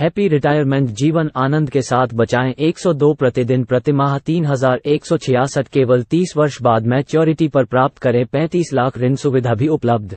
happy retirement जीवन आनंद के साथ बचाएं 102 प्रतिदिन प्रतिमाह तीन केवल 30 वर्ष बाद मैच्योरिटी पर प्राप्त करें 35 लाख ऋण सुविधा भी उपलब्ध